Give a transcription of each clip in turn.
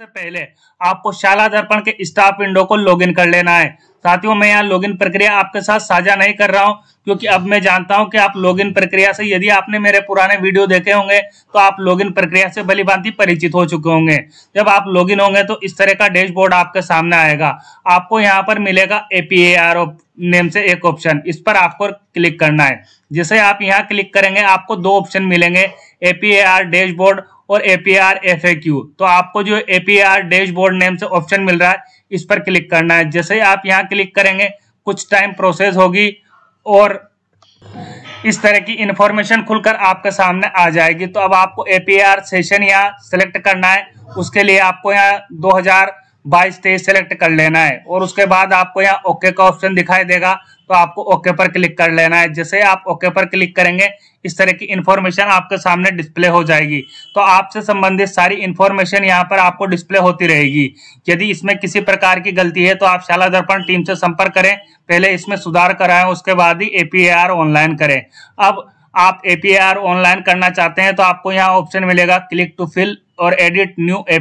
सबसे पहले आपको शाला दर्पण के स्टाफ विंडो को लॉगिन कर लेना है साथियों मैं यहाँ लॉगिन प्रक्रिया आपके साथ साझा नहीं कर रहा हूँ क्योंकि अब मैं जानता हूँ कि आप लॉगिन प्रक्रिया से यदि आपने मेरे पुराने वीडियो देखे होंगे तो आप लॉगिन प्रक्रिया से भलीभांति परिचित हो चुके होंगे जब आप लॉगिन होंगे तो इस तरह का डैशबोर्ड आपके सामने आएगा आपको यहाँ पर मिलेगा एपीएआर नेम से एक ऑप्शन इस पर आपको क्लिक करना है जैसे आप यहाँ क्लिक करेंगे आपको दो ऑप्शन मिलेंगे एपीएआर डैशबोर्ड और एपीआर एफ तो आपको जो एपीआर डैशबोर्ड नेम से ऑप्शन मिल रहा है इस पर क्लिक करना है जैसे आप यहाँ क्लिक करेंगे कुछ टाइम प्रोसेस होगी और इस तरह की इंफॉर्मेशन खुलकर आपके सामने आ जाएगी तो अब आपको एपीआर सेशन यहाँ सेलेक्ट करना है उसके लिए आपको यहाँ हजार बाईस तेईस सेलेक्ट कर लेना है और उसके बाद आपको यहाँ ओके का ऑप्शन दिखाई देगा तो आपको ओके पर क्लिक कर लेना है जैसे आप ओके पर क्लिक करेंगे इस तरह की इन्फॉर्मेशन आपके सामने डिस्प्ले हो जाएगी तो आपसे संबंधित सारी इन्फॉर्मेशन यहाँ पर आपको डिस्प्ले होती रहेगी यदि इसमें किसी प्रकार की गलती है तो आप शाला दर्पण टीम से संपर्क करें पहले इसमें सुधार कराएं उसके बाद ही एपीआर ऑनलाइन करें अब आप एपीआर ऑनलाइन करना चाहते हैं तो आपको यहाँ ऑप्शन मिलेगा क्लिक टू फिल और एडिट न्यू ए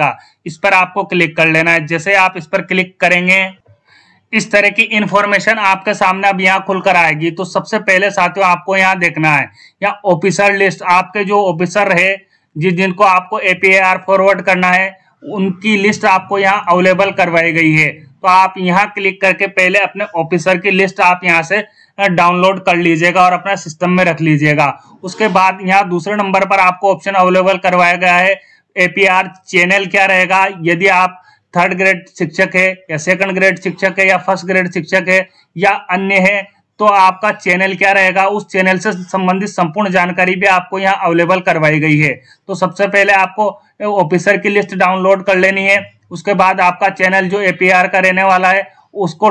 का इस पर आपको क्लिक कर लेना है जैसे आप इस पर क्लिक करेंगे इस तरह की इंफॉर्मेशन आपके सामने अब यहाँ खुलकर आएगी तो सबसे पहले साथियों आपको यहाँ देखना है या ऑफिसर लिस्ट आपके जो ऑफिसर है जिस जिनको आपको ए फॉरवर्ड करना है उनकी लिस्ट आपको यहाँ अवेलेबल करवाई गई है तो आप यहाँ क्लिक करके पहले अपने ऑफिसर की लिस्ट आप यहाँ से डाउनलोड कर लीजिएगा और अपना सिस्टम में रख लीजिएगा उसके बाद यहाँ दूसरे नंबर पर आपको ऑप्शन अवेलेबल करवाया गया है एपीआर चैनल क्या रहेगा यदि आप थर्ड ग्रेड शिक्षक है या सेकंड ग्रेड शिक्षक है या फर्स्ट ग्रेड शिक्षक है या अन्य है तो आपका चैनल क्या रहेगा उस चैनल से संबंधित संपूर्ण जानकारी भी आपको यहाँ अवेलेबल करवाई गई है तो सबसे पहले आपको ऑफिसर की लिस्ट डाउनलोड कर लेनी है उसके बाद आपका चैनल जो एपीआर का रहने वाला है उसको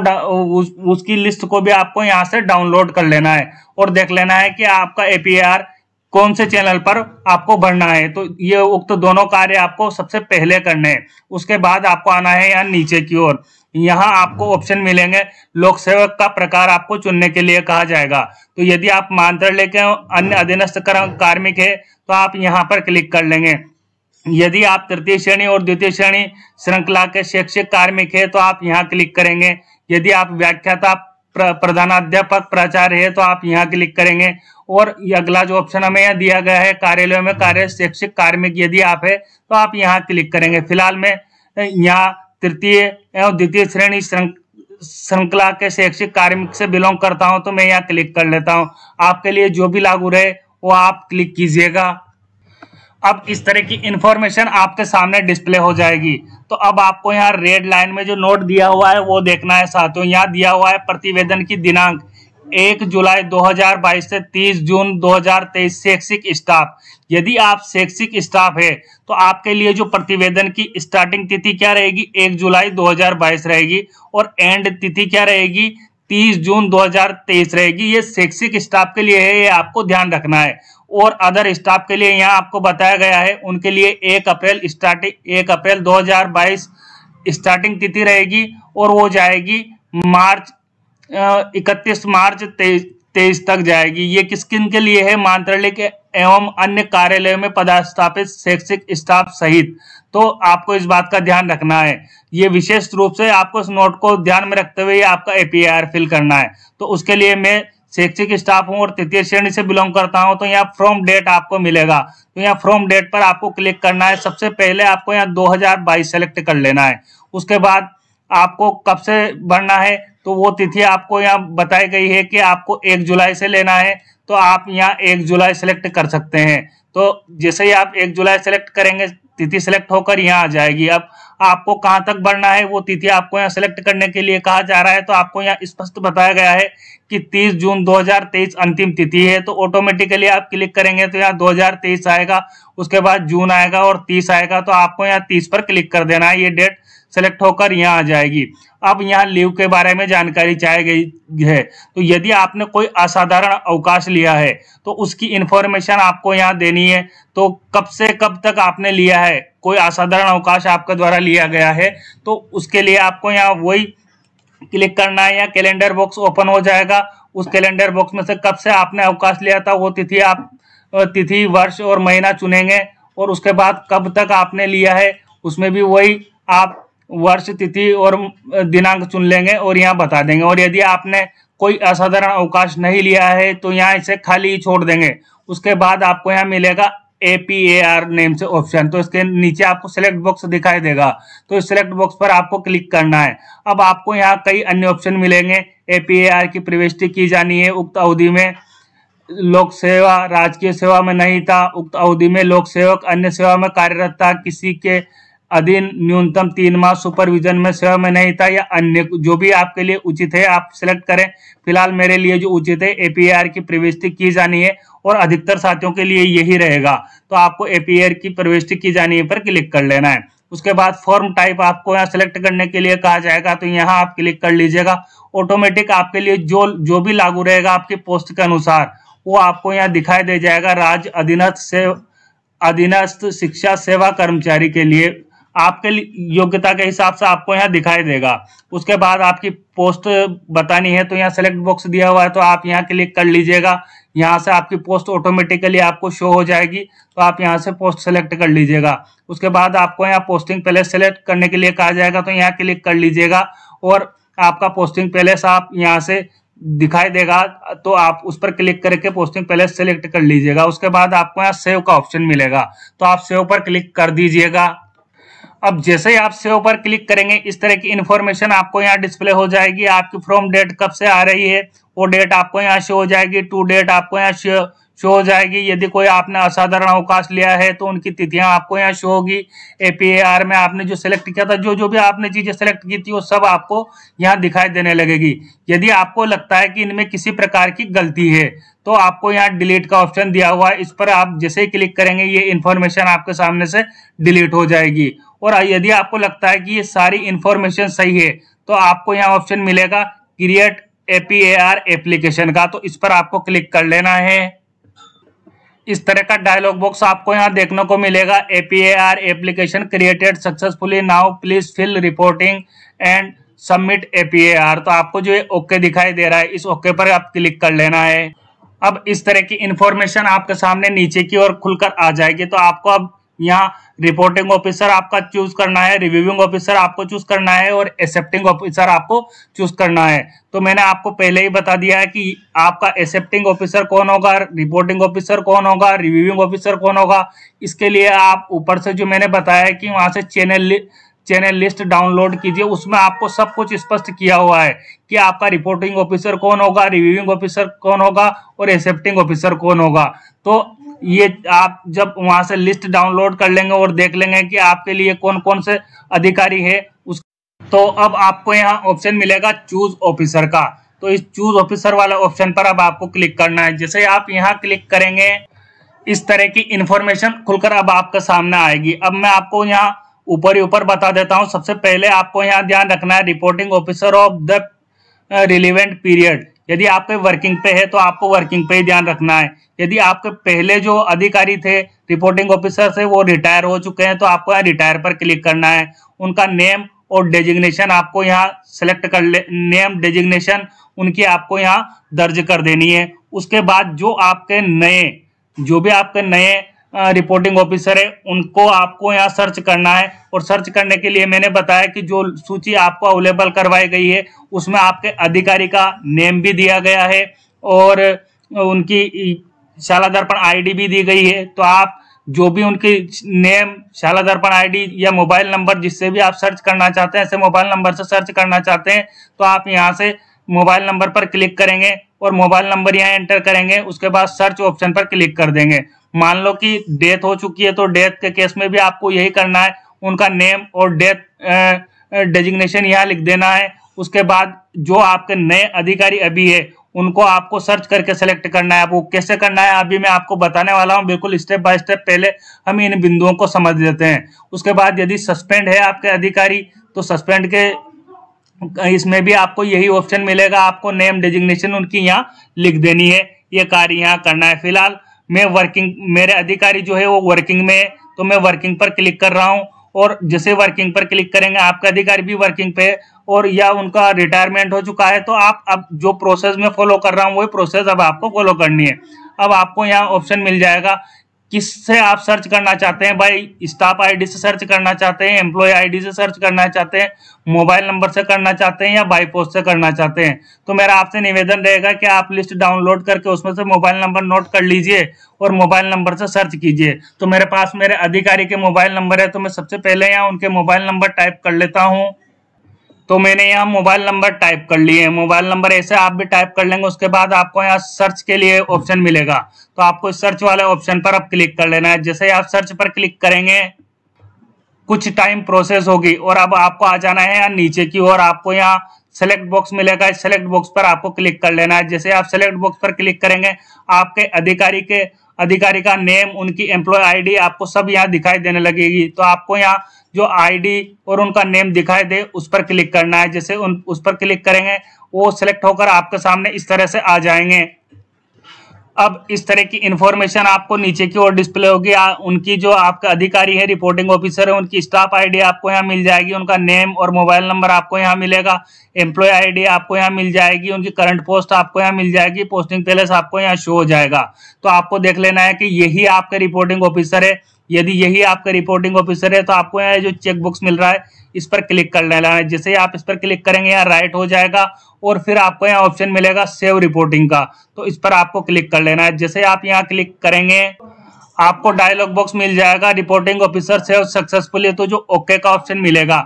उस, उसकी लिस्ट को भी आपको यहाँ से डाउनलोड कर लेना है और देख लेना है कि आपका एपीआर कौन से चैनल पर आपको भरना है तो ये उक्त तो दोनों कार्य आपको सबसे पहले करने हैं उसके बाद आपको आना है यहाँ नीचे की ओर यहाँ आपको ऑप्शन मिलेंगे लोक सेवक का प्रकार आपको चुनने के लिए कहा जाएगा तो यदि आप मानतर लेके अन्य अधीनस्थ कार्मिक है तो आप यहाँ पर क्लिक कर लेंगे यदि आप तृतीय श्रेणी और द्वितीय श्रेणी श्रृंखला के शैक्षिक कार्मिक है तो आप यहाँ क्लिक करेंगे यदि आप व्याख्याता प्रधानाध्यापक प्राचार्य है तो आप यहाँ क्लिक करेंगे और अगला जो ऑप्शन हमें यहाँ दिया गया है कार्यालय में कार्य शैक्षिक कार्मिक यदि आप है तो आप यहाँ क्लिक करेंगे फिलहाल मैं यहाँ तृतीय एवं द्वितीय श्रेणी श्रृंखला के शैक्षिक कार्मिक से बिलोंग करता हूँ तो मैं यहाँ क्लिक कर लेता हूँ आपके लिए जो भी लागू रहे वो आप क्लिक कीजिएगा अब इस तरह की इंफॉर्मेशन आपके सामने डिस्प्ले हो जाएगी तो अब आपको यहाँ रेड लाइन में जो नोट दिया हुआ है वो देखना है साथियों यहाँ दिया हुआ है प्रतिवेदन की दिनांक एक जुलाई 2022 से 30 जून 2023 शैक्षिक स्टाफ यदि आप शैक्षिक स्टाफ है तो आपके लिए जो प्रतिवेदन की स्टार्टिंग तिथि क्या रहेगी एक जुलाई 2022 रहेगी और एंड तिथि क्या रहेगी 30 जून 2023 रहेगी ये शैक्षिक स्टाफ के लिए है ये आपको ध्यान रखना है और अदर स्टाफ के लिए यहाँ आपको बताया गया है उनके लिए एक अप्रैल स्टार्टिंग एक अप्रैल 2022 स्टार्टिंग तिथि रहेगी और वो जाएगी मार्च इकतीस मार्च तेईस तक जाएगी ये किस किन के लिए है मंत्रालय के एवं अन्य कार्यालय में पदस्थापित शैक्षिक स्टाफ सहित तो आपको इस बात का ध्यान रखना है ये विशेष रूप से आपको इस नोट को ध्यान में रखते हुए आपका एपीआर फिल करना है तो उसके लिए मैं शैक्षिक स्टाफ हूँ और तृतीय श्रेणी से बिलोंग करता हूँ तो यहाँ फ्रॉम डेट आपको मिलेगा तो यहाँ फ्रॉम डेट पर आपको क्लिक करना है सबसे पहले आपको यहाँ 2022 सेलेक्ट कर लेना है उसके बाद आपको कब से भरना है तो वो तिथि आपको यहाँ बताई गई है कि आपको एक जुलाई से लेना है तो आप यहाँ एक जुलाई सेलेक्ट कर सकते हैं तो जैसे ही आप एक जुलाई सेलेक्ट करेंगे तिथि सेलेक्ट होकर यहाँ आ जाएगी अब आपको कहाँ तक भरना है वो तिथि आपको यहाँ सेलेक्ट करने के लिए कहा जा रहा है तो आपको यहाँ स्पष्ट बताया गया है कि 30 जून 2023 अंतिम तिथि है तो ऑटोमेटिकली आप क्लिक करेंगे तो यहाँ 2023 आएगा उसके बाद जून आएगा और 30 आएगा तो आपको यहाँ 30 पर क्लिक कर देना है ये डेट सेलेक्ट होकर यहाँ आ जाएगी अब यहाँ लीव के बारे में जानकारी चाहे गई है तो यदि आपने कोई असाधारण अवकाश लिया है तो उसकी इन्फॉर्मेशन आपको यहाँ देनी है तो कब से कब तक आपने लिया है कोई असाधारण अवकाश आपके द्वारा लिया गया है तो उसके लिए आपको यहाँ वही क्लिक करना है या कैलेंडर बॉक्स ओपन हो जाएगा उस कैलेंडर बॉक्स में से कब से आपने अवकाश लिया था वो तिथि आप तिथि वर्ष और महीना चुनेंगे और उसके बाद कब तक आपने लिया है उसमें भी वही आप वर्ष तिथि और दिनांक चुन लेंगे और यहाँ बता देंगे और यदि आपने कोई असाधारण अवकाश नहीं लिया है तो यहाँ इसे खाली छोड़ देंगे उसके बाद आपको यहाँ मिलेगा एपीएआर आर नेम से ऑप्शन तो इसके नीचे आपको सिलेक्ट बॉक्स दिखाई देगा तो इस सिलेक्ट बॉक्स पर आपको क्लिक करना है अब आपको यहाँ कई अन्य ऑप्शन मिलेंगे एपीएआर आर की प्रविष्टि की जानी है उक्त अवधि में लोक सेवा राजकीय सेवा में नहीं था उक्त अवधि में लोक सेवक अन्य सेवा में कार्यरत था किसी के अधीन न्यूनतम तीन माह सुपरविजन में सेवा में नहीं था या अन्य जो भी आपके लिए उचित है आप सिलेक्ट करें फिलहाल मेरे लिए जो उचित है एपीआर की प्रविष्टि की जानी है और अधिकतर साथियों के लिए यही रहेगा तो आपको एपीआर की प्रविष्टि की जानी है पर क्लिक कर लेना है उसके बाद फॉर्म टाइप आपको यहाँ सेलेक्ट करने के लिए कहा जाएगा तो यहाँ आप क्लिक कर लीजिएगा ऑटोमेटिक आपके लिए जो जो भी लागू रहेगा आपके पोस्ट के अनुसार वो आपको यहाँ दिखाई दे जाएगा राज्य अधीनस्थ से अधीनस्थ शिक्षा सेवा कर्मचारी के लिए आपके योग्यता के हिसाब से आपको यहाँ दिखाई देगा उसके बाद आपकी पोस्ट बतानी है तो यहाँ सेलेक्ट बॉक्स दिया हुआ है तो आप यहाँ क्लिक कर लीजिएगा यहाँ से आपकी पोस्ट ऑटोमेटिकली आपको शो हो जाएगी तो आप यहाँ से पोस्ट सेलेक्ट कर लीजिएगा उसके बाद आपको यहाँ पोस्टिंग पैलेस सेलेक्ट करने के लिए कहा जाएगा तो यहाँ क्लिक कर लीजिएगा और आपका पोस्टिंग पैलेस आप यहाँ से दिखाई देगा तो आप उस पर क्लिक करके पोस्टिंग पैलेस सेलेक्ट कर लीजिएगा उसके बाद आपको यहाँ सेव का ऑप्शन मिलेगा तो आप सेव पर क्लिक कर दीजिएगा अब जैसे ही आप सेव पर क्लिक करेंगे इस तरह की इन्फॉर्मेशन आपको यहाँ डिस्प्ले हो जाएगी आपकी फ्रॉम डेट कब से आ रही है वो डेट आपको यहाँ शो हो जाएगी टू डेट आपको यहाँ शो शो हो जाएगी यदि कोई आपने असाधारण अवकाश लिया है तो उनकी तिथियां आपको यहाँ शो होगी एपीएआर में आपने जो सिलेक्ट किया था जो जो भी आपने चीजें सेलेक्ट की थी वो सब आपको यहाँ दिखाई देने लगेगी यदि आपको लगता है कि इनमें किसी प्रकार की गलती है तो आपको यहाँ डिलीट का ऑप्शन दिया हुआ है इस पर आप जैसे ही क्लिक करेंगे ये इन्फॉर्मेशन आपके सामने से डिलीट हो जाएगी और यदि आपको लगता है कि ये सारी इंफॉर्मेशन सही है तो आपको यहाँ ऑप्शन मिलेगा क्रिएट एपीएआर एप्लीकेशन का तो इस पर आपको क्लिक कर लेना है इस तरह का डायलॉग बॉक्स आपको यहाँ देखने को मिलेगा APAR application created successfully now please fill reporting and submit APAR तो आपको जो है ओके दिखाई दे रहा है इस ओके पर आप क्लिक कर लेना है अब इस तरह की इंफॉर्मेशन आपके सामने नीचे की ओर खुलकर आ जाएगी तो आपको अब यहाँ रिपोर्टिंग ऑफिसर आपका चूज करना है रिव्यूइंग ऑफिसर आपको चूज करना है और एक्सेप्टिंग ऑफिसर आपको चूज करना है तो मैंने आपको पहले ही बता दिया है कि आपका एक्सेप्टिंग ऑफिसर कौन होगा रिपोर्टिंग ऑफिसर कौन होगा रिव्यूइंग ऑफिसर कौन होगा इसके लिए आप ऊपर से जो मैंने बताया है कि वहां से चैनल चैनल लिस्ट डाउनलोड कीजिए उसमें आपको सब कुछ स्पष्ट किया हुआ है कि आपका रिपोर्टिंग ऑफिसर कौन होगा रिव्यूइंग ऑफिसर कौन होगा और एक्सेप्टिंग ऑफिसर कौन होगा तो ये आप जब वहां से लिस्ट डाउनलोड कर लेंगे और देख लेंगे कि आपके लिए कौन कौन से अधिकारी है उस तो अब आपको यहाँ ऑप्शन मिलेगा चूज ऑफिसर का तो इस चूज ऑफिसर वाला ऑप्शन पर अब आपको क्लिक करना है जैसे आप यहाँ क्लिक करेंगे इस तरह की इंफॉर्मेशन खुलकर अब आपके सामने आएगी अब मैं आपको यहाँ ऊपर ही ऊपर बता देता हूँ सबसे पहले आपको यहाँ ध्यान रखना है reporting officer of the relevant period यदि आप पे वर्किंग पे है तो आपको वर्किंग पे ही ध्यान रखना है यदि आपके पहले जो अधिकारी थे रिपोर्टिंग ऑफिसर थे वो रिटायर हो चुके हैं तो आपको यहाँ रिटायर पर क्लिक करना है उनका नेम और डेजिग्नेशन आपको यहाँ सेलेक्ट कर ले नेम डेजिग्नेशन उनकी आपको यहाँ दर्ज कर देनी है उसके बाद जो आपके नए जो भी आपके नए रिपोर्टिंग ऑफिसर है उनको आपको यहाँ सर्च करना है और सर्च करने के लिए मैंने बताया कि जो सूची आपको अवेलेबल करवाई गई है उसमें आपके अधिकारी का नेम भी दिया गया है और उनकी शाला दर्पण आई भी दी गई है तो आप जो भी उनकी नेम शाला दर्पण आईडी या मोबाइल नंबर जिससे भी आप सर्च करना चाहते हैं ऐसे मोबाइल नंबर से सर्च करना चाहते हैं तो आप यहाँ से मोबाइल नंबर पर क्लिक करेंगे और मोबाइल नंबर यहाँ एंटर करेंगे उसके बाद सर्च ऑप्शन पर क्लिक कर देंगे मान लो कि डेथ हो चुकी है तो डेथ के केस में भी आपको यही करना है उनका नेम और डेथ डेजिग्नेशन यहाँ लिख देना है उसके बाद जो आपके नए अधिकारी अभी है उनको आपको सर्च करके सेलेक्ट करना है आपको कैसे करना है अभी मैं आपको बताने वाला हूँ बिल्कुल स्टेप बाय स्टेप पहले हम इन बिंदुओं को समझ लेते हैं उसके बाद यदि सस्पेंड है आपके अधिकारी तो सस्पेंड के इसमें भी आपको यही ऑप्शन मिलेगा आपको नेम डेजिग्नेशन उनकी यहाँ लिख देनी है ये कार्य यहाँ करना है फिलहाल मैं वर्किंग मेरे अधिकारी जो है वो वर्किंग में तो मैं वर्किंग पर क्लिक कर रहा हूँ और जिसे वर्किंग पर क्लिक करेंगे आपका अधिकारी भी वर्किंग पे है और या उनका रिटायरमेंट हो चुका है तो आप अब जो प्रोसेस में फॉलो कर रहा हूँ वही प्रोसेस अब आपको फॉलो करनी है अब आपको यहाँ ऑप्शन मिल जाएगा किससे आप सर्च करना चाहते हैं भाई स्टाफ आईडी से सर्च करना चाहते हैं एम्प्लॉय आईडी से सर्च करना चाहते हैं मोबाइल नंबर से करना चाहते हैं या बाई पोस्ट से करना चाहते हैं तो मेरा आपसे निवेदन रहेगा कि आप लिस्ट डाउनलोड करके उसमें से मोबाइल नंबर नोट कर लीजिए और मोबाइल नंबर से सर्च कीजिए तो मेरे पास मेरे अधिकारी के मोबाइल नंबर है तो मैं सबसे पहले यहाँ उनके मोबाइल नंबर टाइप कर लेता हूँ तो मैंने यहाँ मोबाइल नंबर टाइप कर लिए मोबाइल नंबर ऐसे आप भी टाइप कर लेंगे उसके बाद आपको यहाँ सर्च के लिए ऑप्शन मिलेगा तो आपको सर्च वाले ऑप्शन पर आप क्लिक कर लेना है जैसे आप सर्च पर क्लिक करेंगे कुछ टाइम प्रोसेस होगी और अब आपको आ जाना है यहाँ नीचे की ओर आपको यहाँ सेलेक्ट बॉक्स मिलेगा इस सेलेक्ट बॉक्स पर आपको क्लिक कर लेना है जैसे आप सेलेक्ट बॉक्स पर क्लिक करेंगे आपके अधिकारी के अधिकारी का नेम उनकी एम्प्लॉय आईडी आपको सब यहाँ दिखाई देने लगेगी तो आपको यहाँ जो आईडी और उनका नेम दिखाई दे उस पर क्लिक करना है जैसे उन उस पर क्लिक करेंगे वो सिलेक्ट होकर आपके सामने इस तरह से आ जाएंगे अब इस तरह की इंफॉर्मेशन आपको नीचे की ओर डिस्प्ले होगी उनकी जो आपके अधिकारी है रिपोर्टिंग ऑफिसर है उनकी स्टाफ आईडी आपको यहाँ मिल जाएगी उनका नेम और मोबाइल नंबर आपको यहाँ मिलेगा एम्प्लॉय आईडी आपको यहाँ मिल जाएगी उनकी करंट पोस्ट आपको यहाँ मिल जाएगी पोस्टिंग पैलेस आपको यहाँ शो हो जाएगा तो आपको देख लेना है कि यही आपके रिपोर्टिंग ऑफिसर है यदि यही आपका रिपोर्टिंग ऑफिसर है तो आपको यहाँ जो चेक बुक्स मिल रहा है इस पर क्लिक कर लेना है जैसे आप इस पर क्लिक करेंगे यहाँ राइट हो जाएगा और फिर आपको यहाँ ऑप्शन मिलेगा सेव रिपोर्टिंग का तो इस पर आपको क्लिक कर लेना है जैसे आप यहाँ क्लिक करेंगे आपको डायलॉग बॉक्स मिल जाएगा रिपोर्टिंग ऑफिसर सेव सक्सेसफुली तो जो ओके का ऑप्शन मिलेगा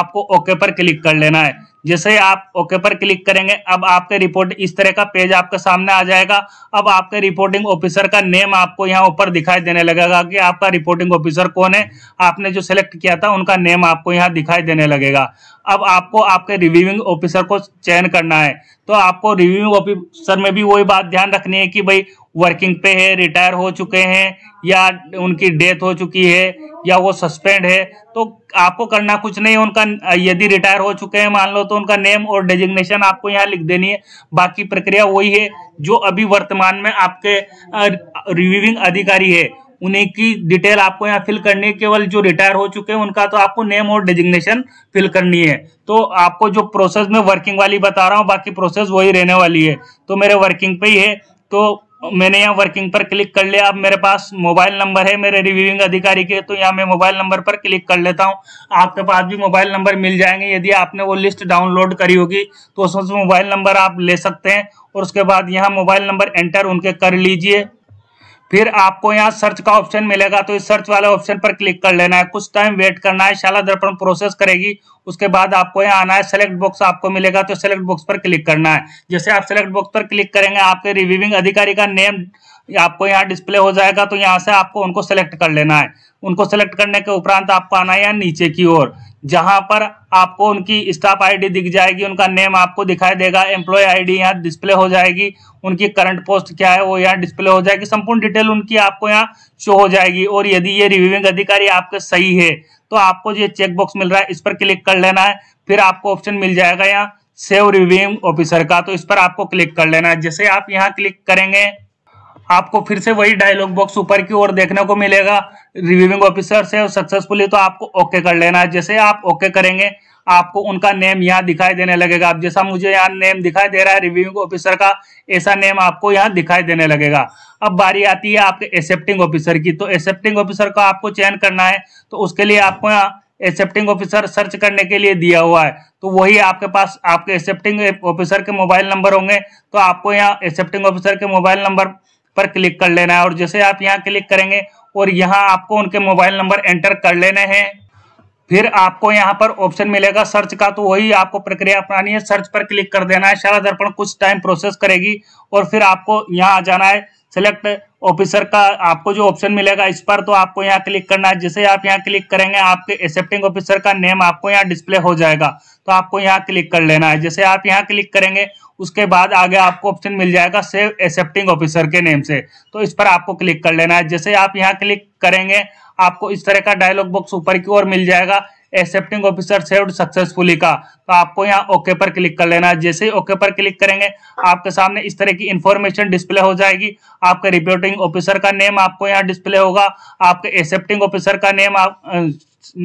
आपको ओके पर क्लिक कर लेना है जैसे आप ओके पर क्लिक करेंगे अब आपके रिपोर्ट इस तरह का पेज आपके सामने आ जाएगा अब आपके रिपोर्टिंग ऑफिसर का नेम आपको यहाँ ऊपर दिखाई देने लगेगा कि आपका रिपोर्टिंग ऑफिसर कौन है आपने जो सिलेक्ट किया था उनका नेम आपको यहाँ दिखाई देने लगेगा अब आपको आपके रिव्यूइंग ऑफिसर को चयन करना है तो आपको रिव्यूइंग ऑफिसर में भी वही बात ध्यान रखनी है कि भाई वर्किंग पे है रिटायर हो चुके हैं या उनकी डेथ हो चुकी है या वो सस्पेंड है तो आपको करना कुछ नहीं उनका यदि रिटायर हो चुके हैं मान लो तो उनका नेम और डेजिग्नेशन आपको यहाँ लिख देनी है बाकी प्रक्रिया वही है जो अभी वर्तमान में आपके रिव्यूविंग अधिकारी है उन्हीं की डिटेल आपको यहाँ फिल करनी है केवल जो रिटायर हो चुके हैं उनका तो आपको नेम और डेजिग्नेशन फिल करनी है तो आपको जो प्रोसेस में वर्किंग वाली बता रहा हूँ बाकी प्रोसेस वही रहने वाली है तो मेरे वर्किंग पे ही है तो मैंने यहाँ वर्किंग पर क्लिक कर लिया अब मेरे पास मोबाइल नंबर है मेरे रिव्यूइंग अधिकारी के तो यहाँ मैं मोबाइल नंबर पर क्लिक कर लेता हूँ आपके पास भी मोबाइल नंबर मिल जाएंगे यदि आपने वो लिस्ट डाउनलोड करी होगी तो उसमें से मोबाइल नंबर आप ले सकते हैं और उसके बाद यहाँ मोबाइल नंबर एंटर उनके कर लीजिए फिर आपको यहाँ सर्च का ऑप्शन मिलेगा तो इस सर्च वाले ऑप्शन पर क्लिक कर लेना है कुछ टाइम वेट करना है शाला दर्पण प्रोसेस करेगी उसके बाद आपको यहाँ आना है सेलेक्ट बॉक्स आपको मिलेगा तो सेलेक्ट बॉक्स पर क्लिक करना है जैसे आप सेलेक्ट बॉक्स पर क्लिक करेंगे आपके रिव्यूविंग अधिकारी का नेम आपको यहाँ डिस्प्ले हो जाएगा तो यहाँ से आपको उनको सेलेक्ट कर लेना है उनको सेलेक्ट करने के उपरांत आपको आना है यहाँ नीचे की ओर जहां पर आपको उनकी स्टाफ आईडी दिख जाएगी उनका नेम आपको दिखाई देगा एम्प्लॉय आईडी यहाँ डिस्प्ले हो जाएगी उनकी करंट पोस्ट क्या है वो यहाँ डिस्प्ले हो जाएगी संपूर्ण डिटेल उनकी आपको यहाँ शो हो जाएगी और यदि ये रिव्यूविंग अधिकारी आपके सही है तो आपको ये चेकबॉक्स मिल रहा है इस पर क्लिक कर लेना है फिर आपको ऑप्शन मिल जाएगा यहाँ सेव रिव्यूइंग ऑफिसर का तो इस पर आपको क्लिक कर लेना है जैसे आप यहाँ क्लिक करेंगे आपको फिर से वही डायलॉग बॉक्स ऊपर की ओर देखने को मिलेगा रिव्यूइंग ऑफिसर से सक्सेसफुली तो आपको ओके कर लेना है जैसे आप ओके करेंगे आपको उनका नेम यहाँ दिखाई देने लगेगा अब जैसा मुझे यहाँ नेम दिखाई दे रहा है रिव्यूइंग ऑफिसर का ऐसा नेम आपको यहाँ दिखाई देने लगेगा अब बारी आती है आपके एक्सेप्टिंग ऑफिसर की तो एक्सेप्टिंग ऑफिसर का आपको चयन करना है तो उसके लिए आपको यहाँ एक्सेप्टिंग ऑफिसर सर्च करने के लिए दिया हुआ है तो वही आपके पास आपके एक्सेप्टिंग ऑफिसर के मोबाइल नंबर होंगे तो आपको यहाँ एक्सेप्टिंग ऑफिसर के मोबाइल नंबर पर क्लिक कर लेना है और जैसे आप यहाँ क्लिक करेंगे और यहाँ आपको उनके मोबाइल नंबर एंटर कर लेने हैं फिर आपको यहाँ पर ऑप्शन मिलेगा सर्च का तो वही आपको प्रक्रिया अपनानी है सर्च पर क्लिक कर देना है शाला दर्पण कुछ टाइम प्रोसेस करेगी और फिर आपको यहाँ आ जाना है सेलेक्ट ऑफिसर का आपको जो ऑप्शन मिलेगा इस पर तो आपको यहाँ क्लिक करना है जैसे आप यहाँ क्लिक करेंगे आपके एक्सेप्टिंग ऑफिसर का नेम आपको यहाँ डिस्प्ले हो जाएगा तो आपको यहाँ क्लिक कर लेना है जैसे आप यहाँ क्लिक करेंगे उसके बाद आगे आपको ऑप्शन मिल जाएगा सेव एक्सेप्टिंग ऑफिसर के नेम से तो इस पर आपको क्लिक कर लेना है जैसे आप यहाँ क्लिक करेंगे आपको इस तरह का डायलॉग बॉक्स ऊपर की ओर मिल जाएगा एक्सेप्टिंग ऑफिसर सेव्ड सक्सेसफुली का तो आपको यहाँ ओके पर क्लिक कर लेना है जैसे ही ओके पर क्लिक करेंगे आपके सामने इस तरह की इन्फॉर्मेशन डिस्प्ले हो जाएगी आपके रिपोर्टिंग ऑफिसर का नेम आपको यहाँ डिस्प्ले होगा आपके एक्सेप्टिंग ऑफिसर का नेम आप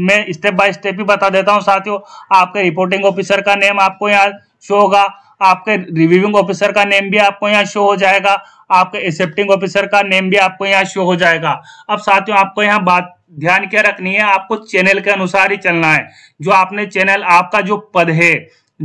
मैं स्टेप बाय स्टेप ही बता देता हूँ साथियों आपके रिपोर्टिंग ऑफिसर का नेम आपको यहाँ शो होगा आपके रिव्यूइंग ऑफिसर का नेम भी आपको यहाँ शो हो जाएगा आपका एक्सेप्टिंग ऑफिसर का नेम भी आपको यहाँ शो हो जाएगा अब साथियों आपको यहाँ बात ध्यान क्या रखनी है आपको चैनल के अनुसार ही चलना है जो आपने चैनल आपका जो पद है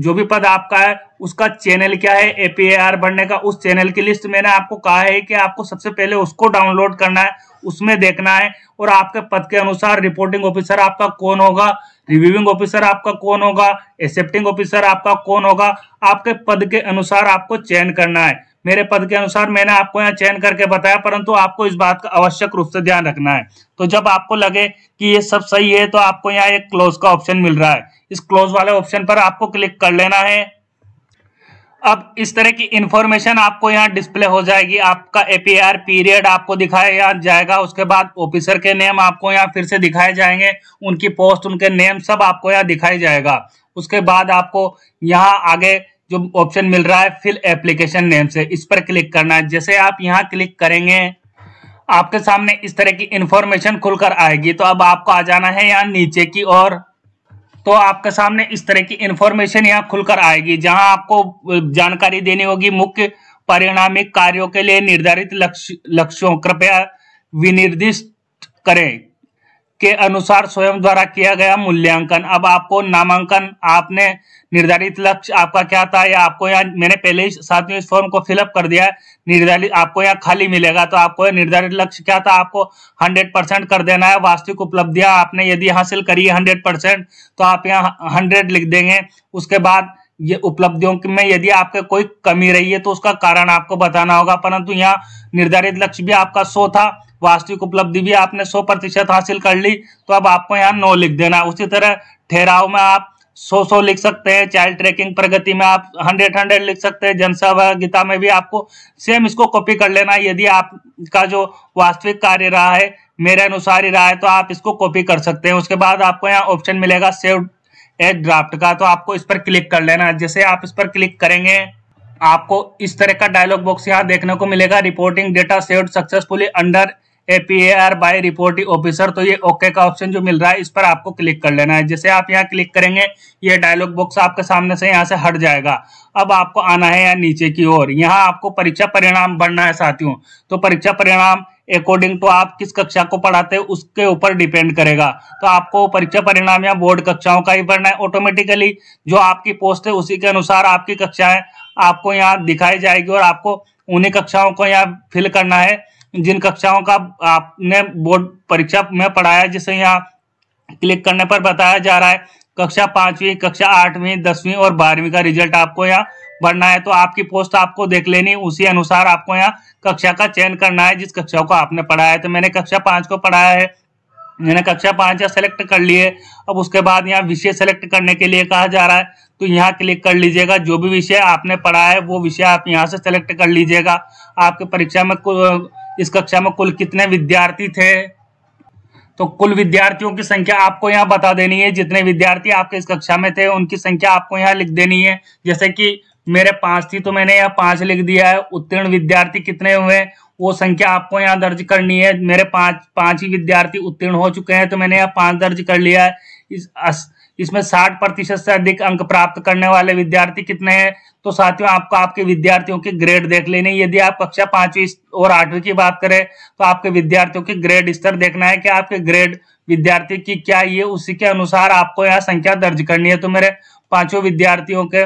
जो भी पद आपका है उसका चैनल क्या है एपीआर भरने का उस चैनल की लिस्ट मैंने आपको कहा है कि आपको सबसे पहले उसको डाउनलोड करना है उसमें देखना है और आपके पद के अनुसार रिपोर्टिंग ऑफिसर आपका कौन होगा रिव्यूइंग ऑफिसर आपका कौन होगा एक्सेप्टिंग ऑफिसर आपका कौन होगा आपके पद के अनुसार आपको चयन करना है मेरे पद के अनुसार मैंने आपको यहाँ चयन करके बताया परंतु आपको इस बात का आवश्यक रूप से ध्यान रखना है तो जब आपको लगे कि ये सब सही है तो आपको यहाँ एक क्लोज का ऑप्शन मिल रहा है इस क्लोज वाले ऑप्शन पर आपको क्लिक कर लेना है अब इस तरह की इंफॉर्मेशन आपको यहाँ डिस्प्ले हो जाएगी आपका एपीआर पीरियड आपको दिखाया जाएगा उसके बाद ऑफिसर के नेम आपको यहाँ फिर से दिखाए जाएंगे उनकी पोस्ट उनके नेम सब आपको यहाँ दिखाई जाएगा उसके बाद आपको यहाँ आगे जो ऑप्शन मिल रहा है फिल एप्लीकेशन नेम से इस पर क्लिक करना है जैसे आप यहाँ क्लिक करेंगे आपके सामने इस तरह की इंफॉर्मेशन खुलकर आएगी तो अब आपको आ जाना है यहाँ नीचे की ओर तो आपके सामने इस तरह की इंफॉर्मेशन यहाँ खुलकर आएगी जहां आपको जानकारी देनी होगी मुख्य परिणामिक कार्यों के लिए निर्धारित लक्ष्य लक्ष्यों कृपया विनिर्दिष्ट करें के अनुसार स्वयं द्वारा किया गया मूल्यांकन अब आपको नामांकन आपने निर्धारित लक्ष्य आपका क्या था या आपको यहाँ मैंने पहले ही साथ में इस फॉर्म को फिलअप कर दिया है निर्धारित आपको यहाँ खाली मिलेगा तो आपको निर्धारित लक्ष्य क्या था आपको 100 परसेंट कर देना है वास्तविक उपलब्धियां आपने यदि हासिल करी है हंड्रेड परसेंट तो आप यहाँ हंड्रेड लिख देंगे उसके बाद ये उपलब्धियों में यदि आपके कोई कमी रही है तो उसका कारण आपको बताना होगा परंतु यहाँ निर्धारित लक्ष्य भी आपका सो था वास्तविक उपलब्धि भी आपने सौ प्रतिशत हासिल कर ली तो अब आपको यहाँ नौ लिख देना उसी तरह ठहराव में आप सौ सौ लिख सकते हैं चाइल्ड ट्रैकिंग प्रगति में आप हंड्रेड हंड्रेड लिख सकते हैं जनसहभागिता में भी आपको सेम इसको कॉपी कर लेना यदि आपका जो वास्तविक कार्य रहा है मेरे अनुसार ही रहा है तो आप इसको कॉपी कर सकते हैं उसके बाद आपको यहाँ ऑप्शन मिलेगा सेव एज ड्राफ्ट का तो आपको इस पर क्लिक कर लेना है जैसे आप इस पर क्लिक करेंगे आपको इस तरह का डायलॉग बॉक्स यहाँ देखने को मिलेगा reporting data saved successfully under APAR by reporting officer तो ये ओके का ऑप्शन जो मिल रहा है इस पर आपको क्लिक कर लेना है जैसे आप यहाँ क्लिक करेंगे ये डायलॉग बॉक्स आपके सामने से यहाँ से हट जाएगा अब आपको आना है यहाँ नीचे की ओर यहाँ आपको परीक्षा परिणाम बढ़ना है साथियों तो परीक्षा परिणाम अकॉर्डिंग टू आप किस कक्षा को पढ़ाते हैं उसके ऊपर डिपेंड करेगा तो आपको परीक्षा परिणाम या बोर्ड कक्षाओं का ही भरना है ऑटोमेटिकली जो आपकी पोस्ट है उसी के अनुसार आपकी कक्षाएं आपको यहाँ दिखाई जाएगी और आपको उन्हीं कक्षाओं को यहाँ फिल करना है जिन कक्षाओं का आपने बोर्ड परीक्षा में पढ़ाया जिसे यहाँ क्लिक करने पर बताया जा रहा है कक्षा पांचवी कक्षा आठवीं दसवीं और बारहवीं का रिजल्ट आपको यहाँ भरना है तो आपकी पोस्ट आपको देख लेनी उसी अनुसार आपको यहाँ कक्षा का चयन करना है जिस कक्षा को आपने पढ़ाया है तो मैंने कक्षा पांच को पढ़ाया है मैंने कक्षा पांच यहाँ सेलेक्ट कर लिए अब उसके बाद यहाँ विषय सेलेक्ट करने के लिए कहा जा रहा है तो यहाँ क्लिक कर लीजिएगा जो भी विषय आपने पढ़ा है वो विषय आप यहाँ से सेलेक्ट कर लीजिएगा आपके परीक्षा में इस कक्षा में कुल कितने विद्यार्थी थे तो कुल विद्यार्थियों की संख्या आपको यहाँ बता देनी है जितने विद्यार्थी आपके इस कक्षा में थे उनकी संख्या आपको यहाँ लिख देनी है जैसे कि मेरे पांच थी तो मैंने यहाँ पांच लिख दिया है उत्तीर्ण विद्यार्थी कितने हुए वो संख्या आपको यहाँ दर्ज करनी है मेरे पांच पांच ही विद्यार्थी उत्तीर्ण हो चुके हैं तो मैंने यहाँ पांच दर्ज कर लिया है इस इसमें 60 प्रतिशत से अधिक अंक प्राप्त करने वाले विद्यार्थी कितने हैं तो साथियों आपको आपके विद्यार्थियों के ग्रेड देख लेने यदि आप कक्षा पांचवी और आठवीं की बात करें तो आपके विद्यार्थियों के ग्रेड स्तर देखना है कि आपके ग्रेड विद्यार्थी की क्या ये उसी के अनुसार आपको यहाँ संख्या दर्ज करनी है तो मेरे पांचों विद्यार्थियों के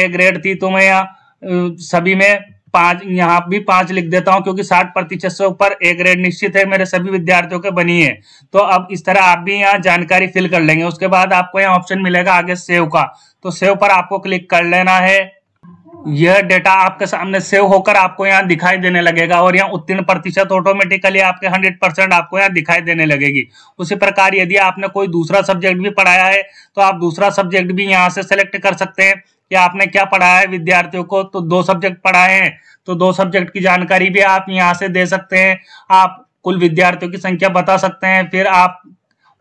ए ग्रेड थी तो मैं यहाँ सभी में पांच यहाँ भी पांच लिख देता हूँ क्योंकि साठ प्रतिशत से ऊपर ए ग्रेड निश्चित है मेरे सभी विद्यार्थियों के बनी है तो अब इस तरह आप भी यहाँ जानकारी फिल कर लेंगे उसके बाद आपको यहाँ ऑप्शन मिलेगा आगे सेव का तो सेव पर आपको क्लिक कर लेना है यह डेटा आपके सामने सेव होकर आपको यहाँ दिखाई देने लगेगा और यहाँ उत्तीर्ण प्रतिशत ऑटोमेटिकली आपके 100 परसेंट आपको यहाँ दिखाई देने लगेगी उसी प्रकार यदि आपने कोई दूसरा सब्जेक्ट भी पढ़ाया है तो आप दूसरा सब्जेक्ट भी यहाँ से सेलेक्ट कर सकते हैं कि आपने क्या पढ़ाया है विद्यार्थियों को तो दो सब्जेक्ट पढ़ाए हैं तो दो सब्जेक्ट की जानकारी भी आप यहाँ से दे सकते हैं आप कुल विद्यार्थियों की संख्या बता सकते हैं फिर आप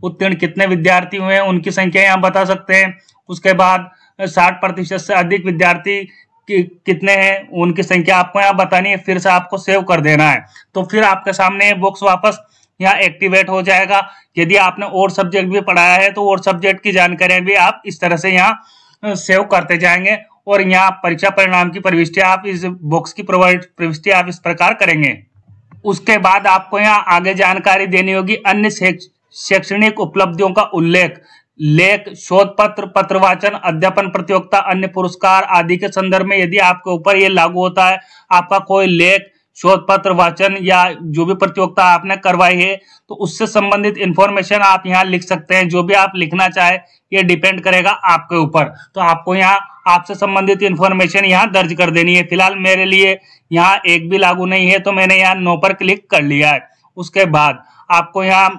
उत्तीर्ण कितने विद्यार्थी हुए हैं उनकी संख्या यहाँ बता सकते हैं उसके बाद साठ प्रतिशत से अधिक विद्यार्थी कि, कितने हैं उनकी संख्या आपको यहाँ बतानी है फिर से आपको सेव कर देना है तो फिर आपके सामने बुक्स वापस यहाँ एक्टिवेट हो जाएगा यदि आपने और सब्जेक्ट भी पढ़ाया है तो और सब्जेक्ट की जानकारी भी आप इस तरह से यहाँ सेव करते जाएंगे और यहाँ परीक्षा परिणाम की प्रविष्टि आप इस बॉक्स की प्रविष्टि आप इस प्रकार करेंगे उसके बाद आपको यहाँ आगे जानकारी देनी होगी अन्य शैक्षणिक उपलब्धियों का उल्लेख लेख शोध पत्र पत्रवाचन अध्यापन प्रतियोगिता अन्य पुरस्कार आदि के संदर्भ में यदि आपके ऊपर ये लागू होता है आपका कोई लेख शोध पत्र वाचन या जो भी प्रतियोगिता आपने करवाई है तो उससे संबंधित इंफॉर्मेशन आप यहाँ लिख सकते हैं जो भी आप लिखना चाहे ये डिपेंड करेगा आपके ऊपर तो आपको यहाँ आपसे संबंधित इंफॉर्मेशन यहाँ दर्ज कर देनी है फिलहाल मेरे लिए यहाँ एक भी लागू नहीं है तो मैंने यहाँ नो पर क्लिक कर लिया है उसके बाद आपको यहाँ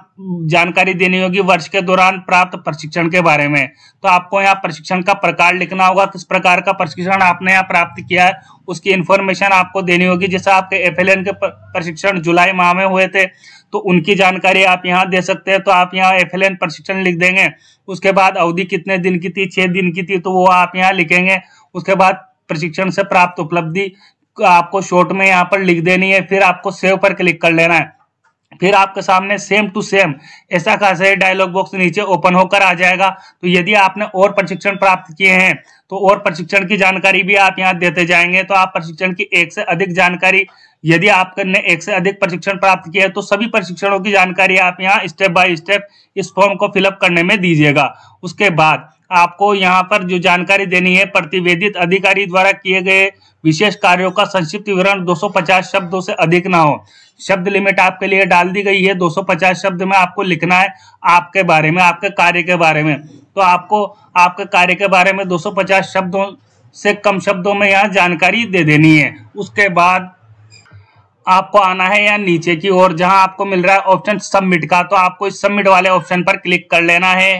जानकारी देनी होगी वर्ष के दौरान प्राप्त प्रशिक्षण के बारे में तो आपको यहाँ प्रशिक्षण का प्रकार लिखना होगा किस प्रकार का प्रशिक्षण आपने यहाँ प्राप्त किया है उसकी इन्फॉर्मेशन आपको देनी होगी जैसे आपके एफ के प्रशिक्षण जुलाई माह में हुए थे तो उनकी जानकारी आप यहाँ दे सकते हैं तो आप यहाँ एफ प्रशिक्षण लिख देंगे उसके बाद अवधि कितने दिन की थी छः दिन की थी तो वो आप यहाँ लिखेंगे उसके बाद प्रशिक्षण से प्राप्त उपलब्धि आपको शॉर्ट में यहाँ पर लिख देनी है फिर आपको सेव पर क्लिक कर लेना है फिर आपके सामने सेम टू सेम ऐसा खासा ही डायलॉग बॉक्स नीचे ओपन होकर आ जाएगा तो यदि आपने और प्रशिक्षण प्राप्त किए हैं तो और प्रशिक्षण की जानकारी भी आप यहाँ देते जाएंगे तो आप प्रशिक्षण की एक से अधिक जानकारी यदि आपने एक से अधिक प्रशिक्षण प्राप्त किया है तो सभी प्रशिक्षणों की जानकारी आप यहाँ स्टेप बाय स्टेप इस फॉर्म को फिलअप करने में दीजिएगा उसके बाद आपको यहाँ पर जो जानकारी देनी है प्रतिवेदित अधिकारी द्वारा किए गए विशेष कार्यों का संक्षिप्त विवरण 250 शब्दों से अधिक ना हो शब्द लिमिट आपके लिए डाल दी गई है 250 शब्द में आपको लिखना है आपके बारे में आपके कार्य के बारे में तो आपको आपके कार्य के बारे में 250 शब्दों से कम शब्दों में यहाँ जानकारी दे देनी है उसके बाद आपको आना है यहाँ नीचे की ओर जहाँ आपको मिल रहा है ऑप्शन सबमिट का तो आपको इस सबमिट वाले ऑप्शन पर क्लिक कर लेना है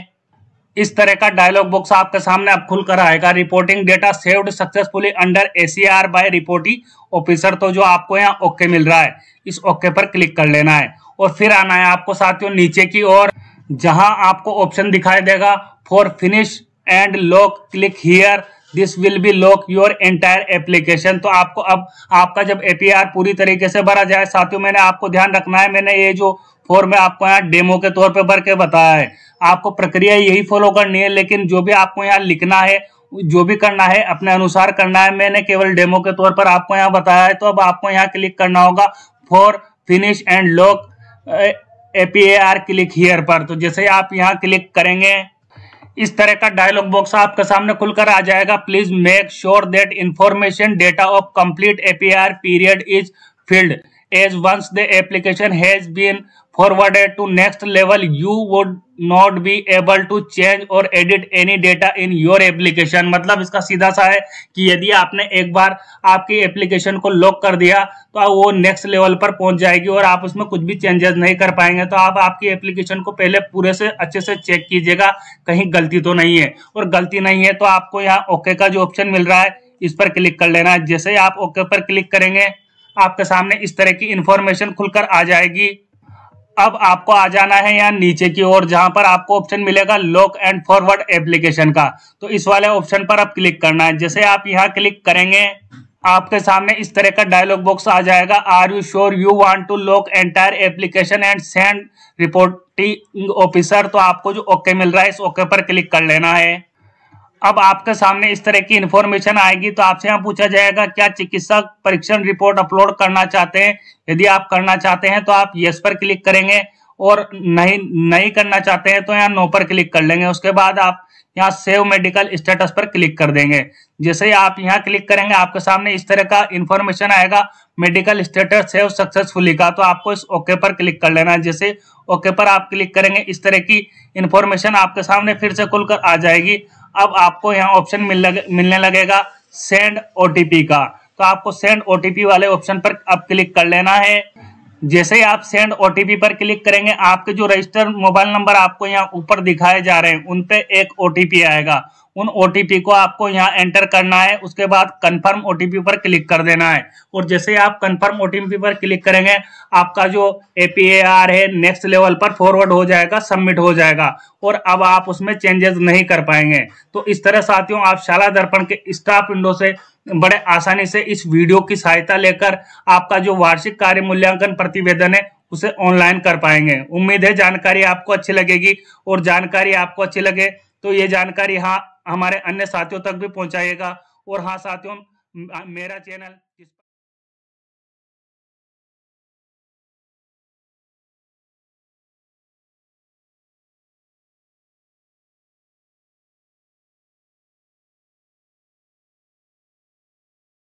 इस तरह का डायलॉग बॉक्स आपके सामने अब खुलकर आएगा reporting data saved successfully under ACR by reporting officer तो जो आपको यहाँ ओके मिल रहा है इस ओके पर क्लिक कर लेना है और फिर आना है आपको साथियों नीचे की ओर जहां आपको ऑप्शन दिखाई देगा for finish and lock click here this will be lock your entire application तो आपको अब आपका जब एपीआर पूरी तरीके से भरा जाए साथियों मैंने आपको ध्यान रखना है मैंने ये जो फोर में आपको यहाँ डेमो के तौर पे भर के बताया है आपको प्रक्रिया यही फॉलो करनी है लेकिन जो भी आपको यहाँ लिखना है जो भी करना है अपने अनुसार करना है मैंने केवल डेमो के तौर पर आपको यहाँ बताया है तो अब आपको यहाँ क्लिक करना होगा for finish and lock APAR click here पर तो जैसे आप यहाँ क्लिक करेंगे इस तरह का डायलॉग बॉक्स आपके सामने खुलकर आ जाएगा please make sure that information data of complete APR period is filled as once the application has been forwarded to next level you would not be able to change or edit any data in your application मतलब इसका सीधा सा है कि यदि आपने एक बार आपकी एप्लीकेशन को लॉक कर दिया तो वो नेक्स्ट लेवल पर पहुंच जाएगी और आप उसमें कुछ भी चेंजेस नहीं कर पाएंगे तो आप आपकी एप्लीकेशन को पहले पूरे से अच्छे से चेक कीजिएगा कहीं गलती तो नहीं है और गलती नहीं है तो आपको यहाँ ओके का जो ऑप्शन मिल रहा है इस पर क्लिक कर लेना है जैसे ही आप ओके पर क्लिक करेंगे आपके सामने इस तरह की इंफॉर्मेशन खुलकर आ जाएगी अब आपको आ जाना है यहाँ नीचे की ओर जहां पर आपको ऑप्शन मिलेगा लॉक एंड फॉरवर्ड एप्लीकेशन का तो इस वाले ऑप्शन पर आप क्लिक करना है जैसे आप यहाँ क्लिक करेंगे आपके सामने इस तरह का डायलॉग बॉक्स आ जाएगा are you sure you want to lock entire application and send reporting officer तो आपको जो ओके मिल रहा है इस ओके पर क्लिक कर लेना है अब आपके सामने इस तरह की इन्फॉर्मेशन आएगी तो आपसे यहाँ पूछा जाएगा क्या चिकित्सा परीक्षण रिपोर्ट अपलोड करना चाहते हैं यदि आप करना चाहते हैं तो आप यस पर क्लिक करेंगे और नहीं नहीं करना चाहते हैं तो यहाँ नो पर क्लिक कर लेंगे उसके बाद आप यहाँ सेव मेडिकल स्टेटस पर क्लिक कर देंगे जैसे ही आप यहाँ क्लिक करेंगे आपके सामने इस तरह का इन्फॉर्मेशन आएगा मेडिकल स्टेटस सेव सक्सेसफुली का तो आपको इस ओके पर क्लिक कर लेना है जैसे ओके पर आप क्लिक करेंगे इस तरह की इन्फॉर्मेशन आपके सामने फिर से खुलकर आ जाएगी अब आपको यहाँ ऑप्शन मिल मिलने लगेगा सेंड ओटीपी का तो आपको सेंड ओटीपी वाले ऑप्शन पर अब क्लिक कर लेना है जैसे ही आप सेंड ओटीपी पर क्लिक करेंगे आपके जो रजिस्टर्ड मोबाइल नंबर आपको यहाँ ऊपर दिखाए जा रहे हैं उन पे एक ओटीपी आएगा उन ओटीपी को आपको यहाँ एंटर करना है उसके बाद कंफर्म ओटीपी पर क्लिक कर देना है और जैसे आप कंफर्म ओटीपी पर क्लिक करेंगे आपका जो एपीएआर है नेक्स्ट लेवल पर फॉरवर्ड हो जाएगा सबमिट हो जाएगा और अब आप उसमें चेंजेस नहीं कर पाएंगे तो इस तरह साथियों आप शाला दर्पण के स्टाफ विंडो से बड़े आसानी से इस वीडियो की सहायता लेकर आपका जो वार्षिक कार्य मूल्यांकन प्रतिवेदन है उसे ऑनलाइन कर पाएंगे उम्मीद है जानकारी आपको अच्छी लगेगी और जानकारी आपको अच्छी लगे तो ये जानकारी हाँ हमारे अन्य साथियों तक भी पहुंचाइएगा और हाँ साथियों मेरा चैनल